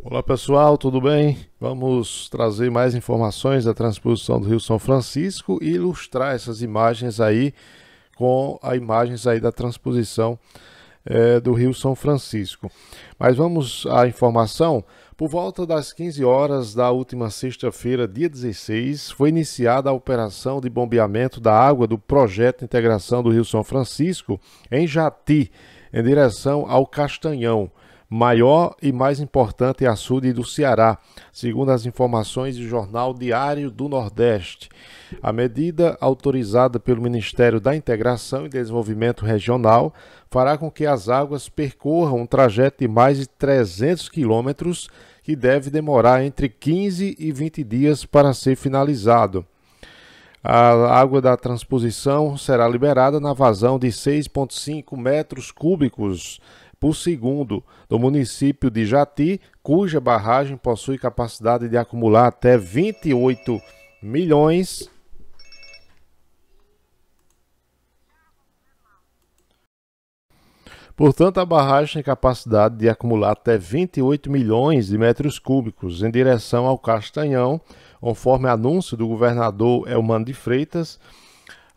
Olá pessoal, tudo bem? Vamos trazer mais informações da transposição do Rio São Francisco e ilustrar essas imagens aí com as imagens aí da transposição é, do Rio São Francisco. Mas vamos à informação. Por volta das 15 horas da última sexta-feira, dia 16, foi iniciada a operação de bombeamento da água do projeto de integração do Rio São Francisco em Jati, em direção ao Castanhão maior e mais importante é açude do Ceará, segundo as informações do jornal Diário do Nordeste. A medida, autorizada pelo Ministério da Integração e Desenvolvimento Regional, fará com que as águas percorram um trajeto de mais de 300 quilômetros, que deve demorar entre 15 e 20 dias para ser finalizado. A água da transposição será liberada na vazão de 6,5 metros cúbicos por segundo do município de Jati, cuja barragem possui capacidade de acumular até 28 milhões Portanto, a barragem tem capacidade de acumular até 28 milhões de metros cúbicos em direção ao Castanhão, conforme anúncio do governador Elmano de Freitas,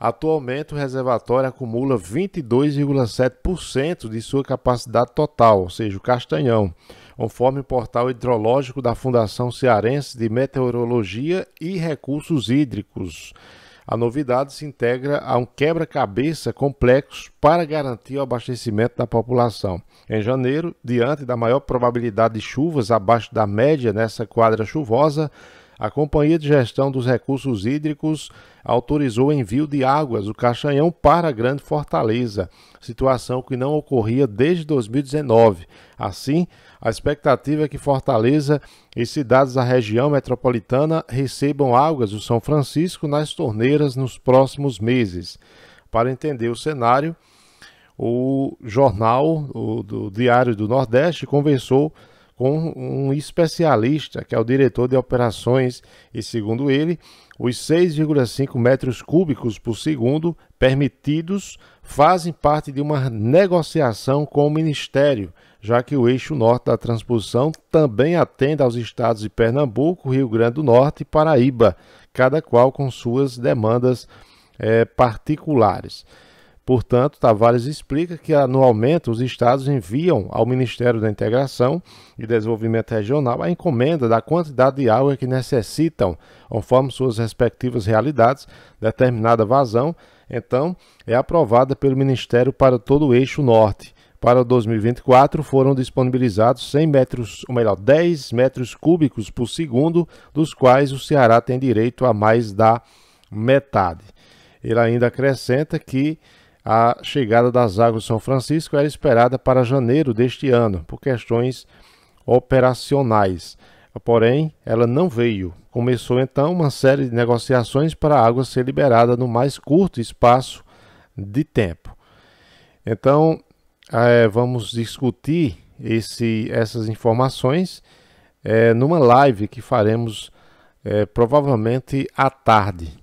Atualmente, o reservatório acumula 22,7% de sua capacidade total, ou seja, o Castanhão, conforme o portal hidrológico da Fundação Cearense de Meteorologia e Recursos Hídricos. A novidade se integra a um quebra-cabeça complexo para garantir o abastecimento da população. Em janeiro, diante da maior probabilidade de chuvas abaixo da média nessa quadra chuvosa, a Companhia de Gestão dos Recursos Hídricos autorizou o envio de águas do Caixanhão para a Grande Fortaleza, situação que não ocorria desde 2019. Assim, a expectativa é que Fortaleza e cidades da região metropolitana recebam águas do São Francisco nas torneiras nos próximos meses. Para entender o cenário, o jornal o, do Diário do Nordeste conversou com um especialista, que é o diretor de operações, e segundo ele, os 6,5 metros cúbicos por segundo permitidos fazem parte de uma negociação com o Ministério, já que o eixo norte da transposição também atende aos estados de Pernambuco, Rio Grande do Norte e Paraíba, cada qual com suas demandas eh, particulares. Portanto, Tavares explica que anualmente os estados enviam ao Ministério da Integração e Desenvolvimento Regional a encomenda da quantidade de água que necessitam, conforme suas respectivas realidades, determinada vazão, então é aprovada pelo Ministério para todo o eixo norte. Para 2024 foram disponibilizados 100 metros, ou melhor, 10 metros cúbicos por segundo, dos quais o Ceará tem direito a mais da metade. Ele ainda acrescenta que a chegada das águas de São Francisco era esperada para janeiro deste ano, por questões operacionais. Porém, ela não veio. Começou então uma série de negociações para a água ser liberada no mais curto espaço de tempo. Então, é, vamos discutir esse, essas informações é, numa live que faremos é, provavelmente à tarde.